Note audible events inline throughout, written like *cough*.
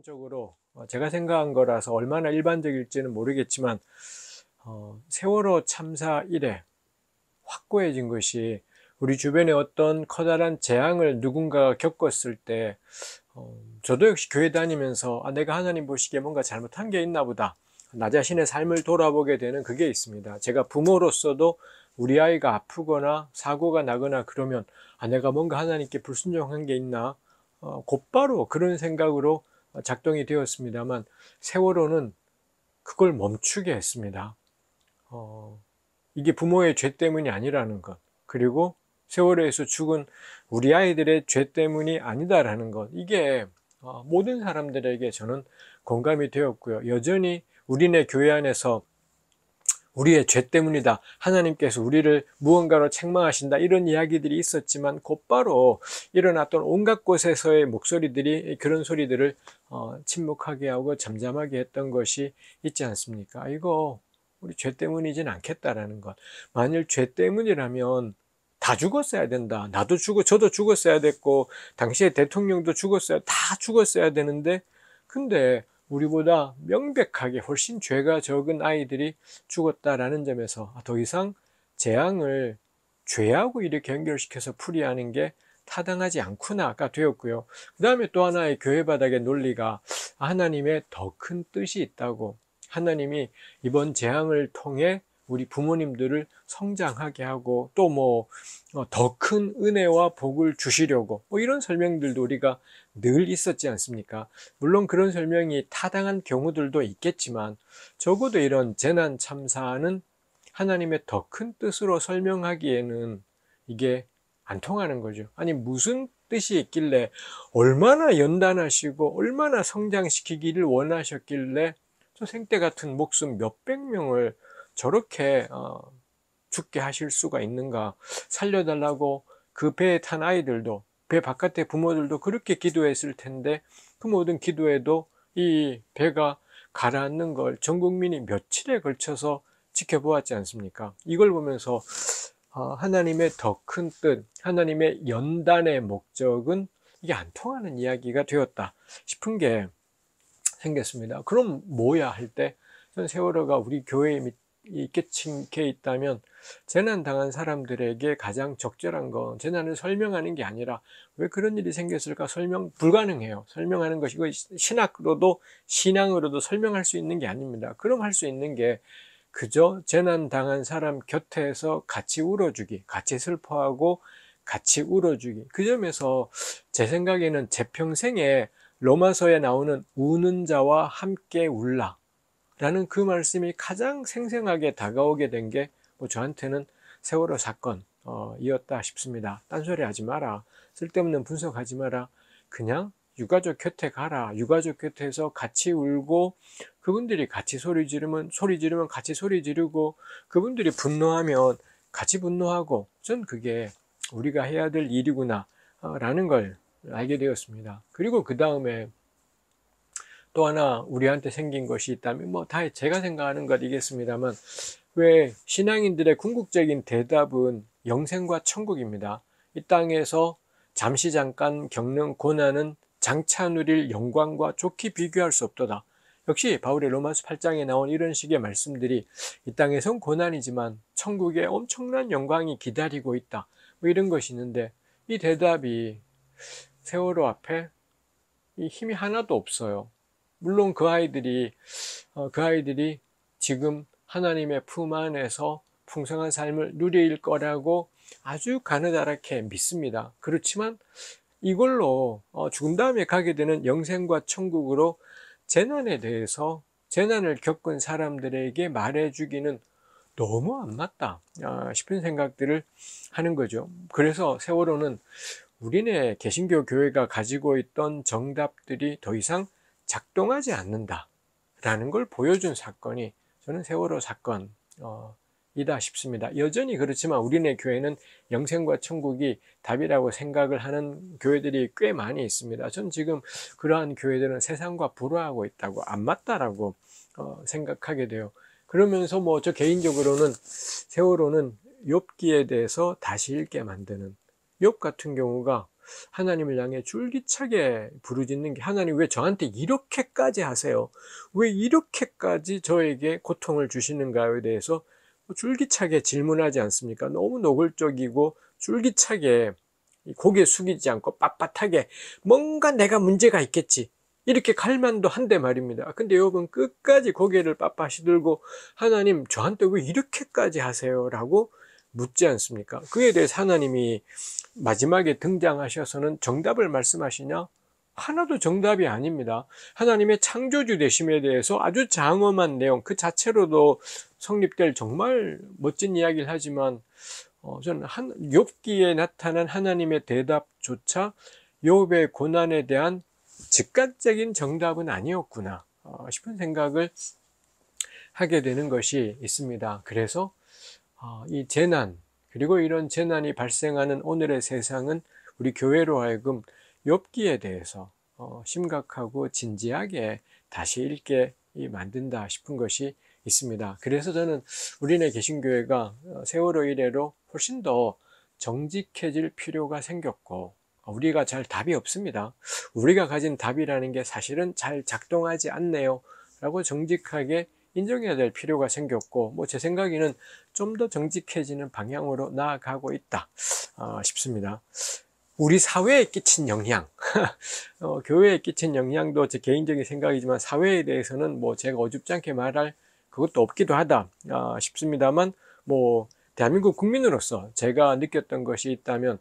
보편적으로 어, 제가 생각한 거라서 얼마나 일반적일지는 모르겠지만 어, 세월호 참사 이래 확고해진 것이 우리 주변에 어떤 커다란 재앙을 누군가가 겪었을 때 어, 저도 역시 교회 다니면서 아, 내가 하나님 보시기에 뭔가 잘못한 게 있나 보다 나 자신의 삶을 돌아보게 되는 그게 있습니다 제가 부모로서도 우리 아이가 아프거나 사고가 나거나 그러면 아, 내가 뭔가 하나님께 불순종한 게 있나 어, 곧바로 그런 생각으로 작동이 되었습니다만 세월호는 그걸 멈추게 했습니다. 어, 이게 부모의 죄 때문이 아니라는 것 그리고 세월호에서 죽은 우리 아이들의 죄 때문이 아니다라는 것 이게 어, 모든 사람들에게 저는 공감이 되었고요. 여전히 우리네 교회 안에서 우리의 죄 때문이다. 하나님께서 우리를 무언가로 책망하신다. 이런 이야기들이 있었지만 곧바로 일어났던 온갖 곳에서의 목소리들이 그런 소리들을 어, 침묵하게 하고 잠잠하게 했던 것이 있지 않습니까? 아, 이거 우리 죄 때문이진 않겠다라는 것. 만일 죄 때문이라면 다 죽었어야 된다. 나도 죽어, 저도 죽었어야 됐고, 당시에 대통령도 죽었어야, 다 죽었어야 되는데, 근데 우리보다 명백하게 훨씬 죄가 적은 아이들이 죽었다라는 점에서 더 이상 재앙을 죄하고 이렇게 연결시켜서 풀이하는 게 타당하지 않구나가 되었고요. 그 다음에 또 하나의 교회 바닥의 논리가 하나님의 더 큰 뜻이 있다고 하나님이 이번 재앙을 통해 우리 부모님들을 성장하게 하고 또 뭐 더큰 어, 은혜와 복을 주시려고 뭐 이런 설명들도 우리가 늘 있었지 않습니까? 물론 그런 설명이 타당한 경우들도 있겠지만 적어도 이런 재난 참사는 하나님의 더 큰 뜻으로 설명하기에는 이게 안 통하는 거죠. 아니 무슨 뜻이 있길래 얼마나 연단하시고 얼마나 성장시키기를 원하셨길래 저생태 같은 목숨 몇백 명을 저렇게 어, 죽게 하실 수가 있는가 살려달라고 그 배에 탄 아이들도 배 바깥의 부모들도 그렇게 기도했을 텐데 그 모든 기도에도 이 배가 가라앉는 걸 전 국민이 며칠에 걸쳐서 지켜보았지 않습니까? 이걸 보면서 어, 하나님의 더 큰 뜻, 하나님의 연단의 목적은 이게 안 통하는 이야기가 되었다 싶은 게 생겼습니다. 그럼 뭐야 할 때, 전 세월호가 우리 교회 밑 깨친 게 있다면 재난당한 사람들에게 가장 적절한 건 재난을 설명하는 게 아니라 왜 그런 일이 생겼을까 설명 불가능해요. 설명하는 것이 고 신학으로도 신앙으로도 설명할 수 있는 게 아닙니다. 그럼 할 수 있는 게 그저 재난당한 사람 곁에서 같이 울어주기, 같이 슬퍼하고 같이 울어주기. 그 점에서 제 생각에는 제 평생에 로마서에 나오는 우는 자와 함께 울라. 라는 그 말씀이 가장 생생하게 다가오게 된 게 뭐 저한테는 세월호 사건 어, 이었다 싶습니다. 딴소리 하지 마라. 쓸데없는 분석하지 마라. 그냥 유가족 곁에 가라. 유가족 곁에서 같이 울고 그분들이 같이 소리 지르면 소리 지르면 같이 소리 지르고 그분들이 분노하면 같이 분노하고 전 그게 우리가 해야 될 일이구나 어, 라는 걸 알게 되었습니다. 그리고 그 다음에 또 하나 우리한테 생긴 것이 있다면 뭐 다 제가 생각하는 것이겠습니다만 왜 신앙인들의 궁극적인 대답은 영생과 천국입니다. 이 땅에서 잠시 잠깐 겪는 고난은 장차 누릴 영광과 좋게 비교할 수 없도다. 역시 바울의 로마서 8장에 나온 이런 식의 말씀들이 이 땅에선 고난이지만 천국에 엄청난 영광이 기다리고 있다. 뭐 이런 것이 있는데 이 대답이 세월호 앞에 이 힘이 하나도 없어요. 물론 그 아이들이 어, 그 아이들이 지금 하나님의 품 안에서 풍성한 삶을 누릴 거라고 아주 가느다랗게 믿습니다. 그렇지만 이걸로 어, 죽은 다음에 가게 되는 영생과 천국으로 재난에 대해서 재난을 겪은 사람들에게 말해주기는 너무 안 맞다 아, 싶은 생각들을 하는 거죠. 그래서 세월호는 우리네 개신교 교회가 가지고 있던 정답들이 더 이상 작동하지 않는다라는 걸 보여준 사건이 저는 세월호 사건 어, 이다 싶습니다. 여전히 그렇지만 우리네 교회는 영생과 천국이 답이라고 생각을 하는 교회들이 꽤 많이 있습니다. 전 지금 그러한 교회들은 세상과 불화하고 있다고 안 맞다라고 어, 생각하게 돼요. 그러면서 뭐 저 개인적으로는 세월호는 욥기에 대해서 다시 읽게 만드는 욥 같은 경우가 하나님을 향해 줄기차게 부르짖는 게 하나님 왜 저한테 이렇게까지 하세요? 왜 이렇게까지 저에게 고통을 주시는가에 대해서 줄기차게 질문하지 않습니까? 너무 노골적이고 줄기차게 고개 숙이지 않고 빳빳하게 뭔가 내가 문제가 있겠지 이렇게 갈만도 한데 말입니다. 아, 근데 여러분 끝까지 고개를 빳빳이 들고 하나님 저한테 왜 이렇게까지 하세요? 라고 묻지 않습니까? 그에 대해서 하나님이 마지막에 등장하셔서는 정답을 말씀하시냐? 하나도 정답이 아닙니다. 하나님의 창조주 되심에 대해서 아주 장엄한 내용 그 자체로도 성립될 정말 멋진 이야기를 하지만 어, 저는 한, 욥기에 나타난 하나님의 대답조차 욥의 고난에 대한 즉각적인 정답은 아니었구나 어, 싶은 생각을 하게 되는 것이 있습니다. 그래서 어, 이 재난 그리고 이런 재난이 발생하는 오늘의 세상은 우리 교회로 하여금 욥기에 대해서 어, 심각하고 진지하게 다시 읽게 만든다 싶은 것이 있습니다. 그래서 저는 우리네 개신교회가 어, 세월호 이래로 훨씬 더 정직해질 필요가 생겼고 우리가 잘 답이 없습니다. 우리가 가진 답이라는 게 사실은 잘 작동하지 않네요. 라고 정직하게 인정해야 될 필요가 생겼고 뭐 제 생각에는 좀더 정직해지는 방향으로 나아가고 있다 어, 싶습니다. 우리 사회에 끼친 영향, *laughs* 어, 교회에 끼친 영향도 제 개인적인 생각이지만 사회에 대해서는 뭐 제가 어줍지 않게 말할 그것도 없기도 하다 어, 싶습니다만 뭐 대한민국 국민으로서 제가 느꼈던 것이 있다면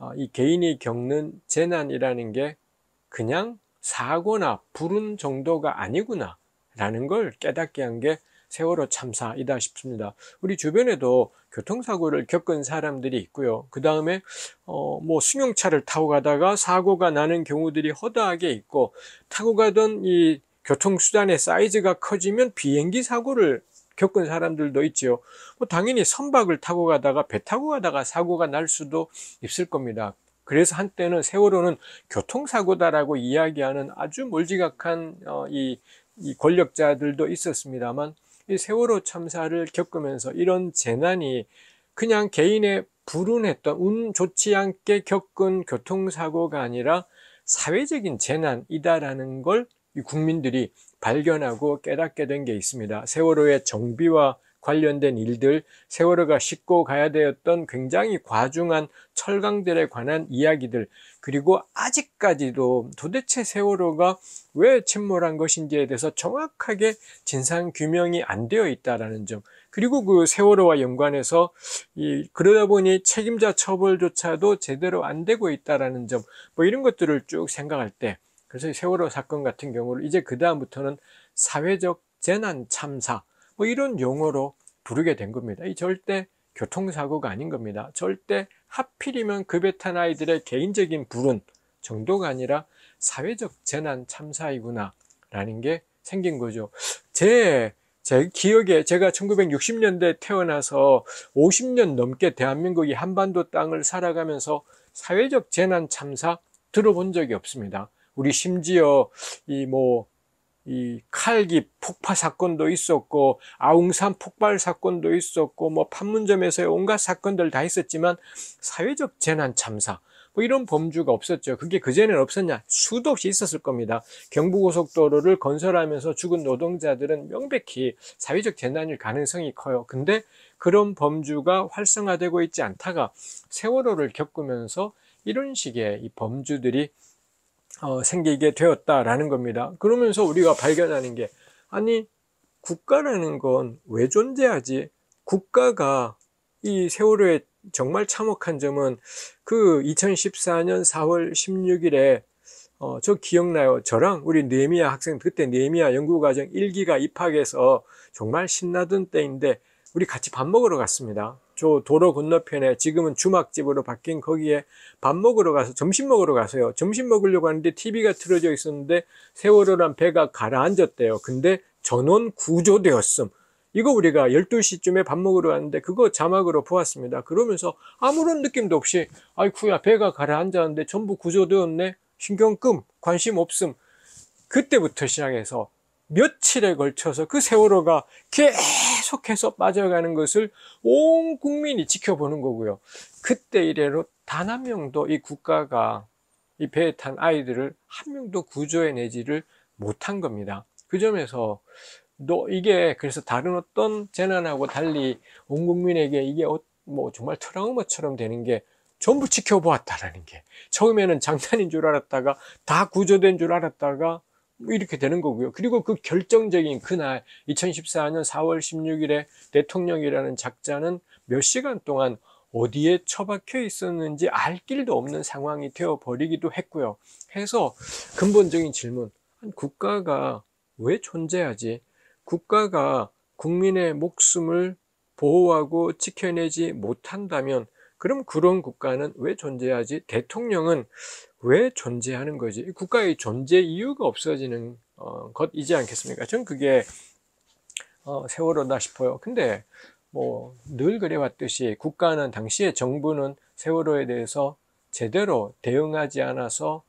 어, 이 개인이 겪는 재난이라는 게 그냥 사고나 불운 정도가 아니구나 라는 걸 깨닫게 한게 세월호 참사이다 싶습니다. 우리 주변에도 교통사고를 겪은 사람들이 있고요. 그 다음에 어, 뭐 승용차를 타고 가다가 사고가 나는 경우들이 허다하게 있고 타고 가던 이 교통수단의 사이즈가 커지면 비행기 사고를 겪은 사람들도 있지요. 뭐 당연히 선박을 타고 가다가 배 타고 가다가 사고가 날 수도 있을 겁니다. 그래서 한때는 세월호는 교통사고다라고 이야기하는 아주 몰지각한 어, 이, 이 권력자들도 있었습니다만 이 세월호 참사를 겪으면서 이런 재난이 그냥 개인의 불운했던 운 좋지 않게 겪은 교통사고가 아니라 사회적인 재난이다라는 걸 국민들이 발견하고 깨닫게 된 게 있습니다. 세월호의 정비와 관련된 일들, 세월호가 싣고 가야 되었던 굉장히 과중한 철강들에 관한 이야기들, 그리고 아직까지도 도대체 세월호가 왜 침몰한 것인지에 대해서 정확하게 진상 규명이 안 되어 있다라는 점. 그리고 그 세월호와 연관해서 이 그러다 보니 책임자 처벌조차도 제대로 안 되고 있다라는 점. 뭐 이런 것들을 쭉 생각할 때 그래서 세월호 사건 같은 경우를 이제 그 다음부터는 사회적 재난 참사 뭐 이런 용어로 부르게 된 겁니다. 이 절대 교통사고가 아닌 겁니다. 절대 하필이면 그베탄 아이들의 개인적인 불운 정도가 아니라 사회적 재난 참사이구나 라는 게 생긴 거죠. 제, 제 기억에 제가 1960년대 에 태어나서 50년 넘게 대한민국이 한반도 땅을 살아가면서 사회적 재난 참사 들어본 적이 없습니다. 우리 심지어 이뭐 이 칼기 폭파 사건도 있었고 아웅산 폭발 사건도 있었고 뭐 판문점에서의 온갖 사건들 다 있었지만 사회적 재난 참사 뭐 이런 범주가 없었죠. 그게 그전엔 없었냐? 수도 없이 있었을 겁니다. 경부고속도로를 건설하면서 죽은 노동자들은 명백히 사회적 재난일 가능성이 커요. 근데 그런 범주가 활성화되고 있지 않다가 세월호를 겪으면서 이런 식의 이 범주들이 어, 생기게 되었다라는 겁니다. 그러면서 우리가 발견하는 게 아니 국가라는 건 왜 존재하지? 국가가 이 세월호의 정말 참혹한 점은 그 2014년 4월 16일에 어, 저 기억나요. 저랑 우리 네미아 학생 그때 네미아 연구과정 1기가 입학해서 정말 신나던 때인데 우리 같이 밥 먹으러 갔습니다. 저 도로 건너편에 지금은 주막집으로 바뀐 거기에 밥 먹으러 가서 점심 먹으러 가서요. 점심 먹으려고 하는데 TV가 틀어져 있었는데 세월호란 배가 가라앉았대요. 근데 전원 구조되었음. 이거 우리가 12시쯤에 밥 먹으러 갔는데 그거 자막으로 보았습니다. 그러면서 아무런 느낌도 없이 아이쿠야 배가 가라앉았는데 전부 구조되었네. 신경 끔 관심 없음. 그때부터 시작해서 며칠에 걸쳐서 그 세월호가 계속 계속해서 빠져가는 것을 온 국민이 지켜보는 거고요. 그때 이래로 단 한 명도 이 국가가 이 배에 탄 아이들을 한 명도 구조해내지를 못한 겁니다. 그 점에서 너 이게 그래서 다른 어떤 재난하고 달리 온 국민에게 이게 어, 뭐 정말 트라우마처럼 되는 게 전부 지켜보았다라는 게 처음에는 장난인 줄 알았다가 다 구조된 줄 알았다가 이렇게 되는 거고요. 그리고 그 결정적인 그날 2014년 4월 16일에 대통령이라는 작자는 몇 시간 동안 어디에 처박혀 있었는지 알 길도 없는 상황이 되어 버리기도 했고요. 해서 근본적인 질문, 국가가 왜 존재하지? 국가가 국민의 목숨을 보호하고 지켜내지 못한다면 그럼 그런 국가는 왜 존재하지? 대통령은 왜 존재하는 거지? 국가의 존재 이유가 없어지는 어, 것이지 않겠습니까? 전 그게 어, 세월호다 싶어요. 근데 뭐 늘 그래왔듯이 국가는 당시에 정부는 세월호에 대해서 제대로 대응하지 않아서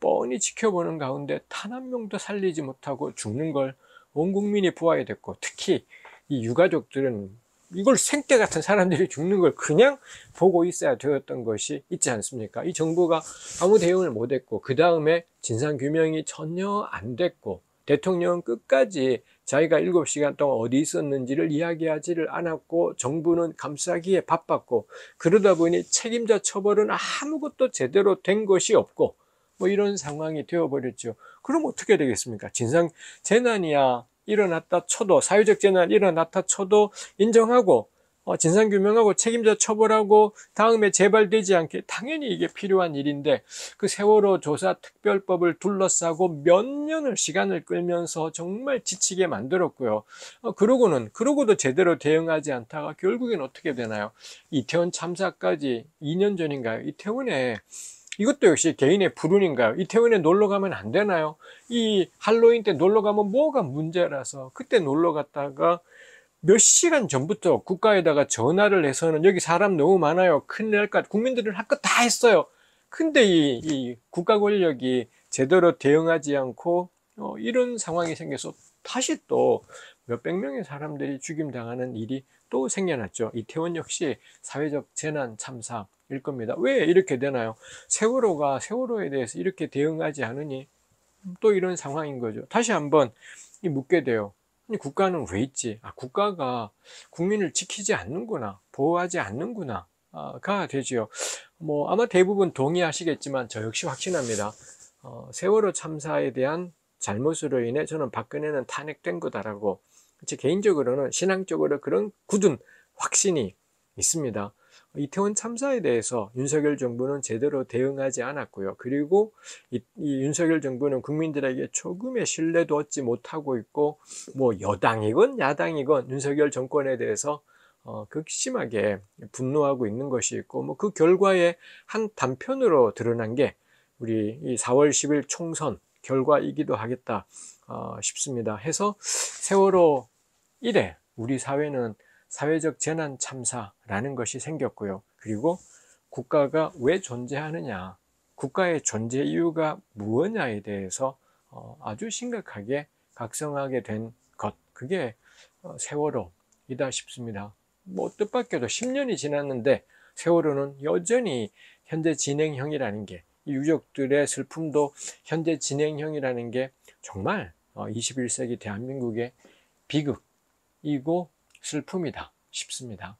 뻔히 지켜보는 가운데 탄한 명도 살리지 못하고 죽는 걸 온 국민이 보아야 됐고 특히 이 유가족들은 이걸 생떼 같은 사람들이 죽는 걸 그냥 보고 있어야 되었던 것이 있지 않습니까? 이 정부가 아무 대응을 못했고 그 다음에 진상규명이 전혀 안 됐고 대통령은 끝까지 자기가 7시간 동안 어디 있었는지를 이야기하지를 않았고 정부는 감싸기에 바빴고 그러다 보니 책임자 처벌은 아무것도 제대로 된 것이 없고 뭐 이런 상황이 되어버렸죠. 그럼 어떻게 되겠습니까? 진상 재난이야 일어났다 쳐도 사회적 재난 일어났다 쳐도 인정하고 어, 진상규명하고 책임자 처벌하고 다음에 재발되지 않게 당연히 이게 필요한 일인데 그 세월호 조사 특별법을 둘러싸고 몇 년을 시간을 끌면서 정말 지치게 만들었고요. 어, 그러고는 그러고도 제대로 대응하지 않다가 결국엔 어떻게 되나요? 이태원 참사까지 2년 전인가요? 이태원에 이것도 역시 개인의 불운인가요? 이태원에 놀러 가면 안 되나요? 이 할로윈 때 놀러 가면 뭐가 문제라서 그때 놀러 갔다가 몇 시간 전부터 국가에다가 전화를 해서는 여기 사람 너무 많아요. 큰일 날까 국민들은 할 것 다 했어요. 근데 이, 이 국가 권력이 제대로 대응하지 않고 어, 이런 상황이 생겨서 다시 또 몇백 명의 사람들이 죽임당하는 일이 또 생겨났죠. 이태원 역시 사회적 재난 참사일 겁니다. 왜 이렇게 되나요? 세월호가 세월호에 대해서 이렇게 대응하지 않으니 또 이런 상황인 거죠. 다시 한번 묻게 돼요. 국가는 왜 있지? 아, 국가가 국민을 지키지 않는구나. 보호하지 않는구나. 아, 가 되지요. 뭐 아마 대부분 동의하시겠지만 저 역시 확신합니다. 어, 세월호 참사에 대한 잘못으로 인해 저는 박근혜는 탄핵된 거다라고 제 개인적으로는 신앙적으로 그런 굳은 확신이 있습니다. 이태원 참사에 대해서 윤석열 정부는 제대로 대응하지 않았고요. 그리고 이, 이 윤석열 정부는 국민들에게 조금의 신뢰도 얻지 못하고 있고 뭐 여당이건 야당이건 윤석열 정권에 대해서 어, 극심하게 분노하고 있는 것이 있고 뭐 그 결과의 한 단편으로 드러난 게 우리 이 4월 10일 총선 결과이기도 하겠다 어, 싶습니다. 해서 세월호 이래 우리 사회는 사회적 재난 참사라는 것이 생겼고요. 그리고 국가가 왜 존재하느냐, 국가의 존재 이유가 무엇냐에 대해서 어, 아주 심각하게 각성하게 된 것, 그게 어, 세월호이다 싶습니다. 뭐 뜻밖에도 10년이 지났는데 세월호는 여전히 현재 진행형이라는 게 유족들의 슬픔도 현재 진행형이라는 게 정말 21세기 어, 대한민국의 비극이고 슬픔이다 싶습니다.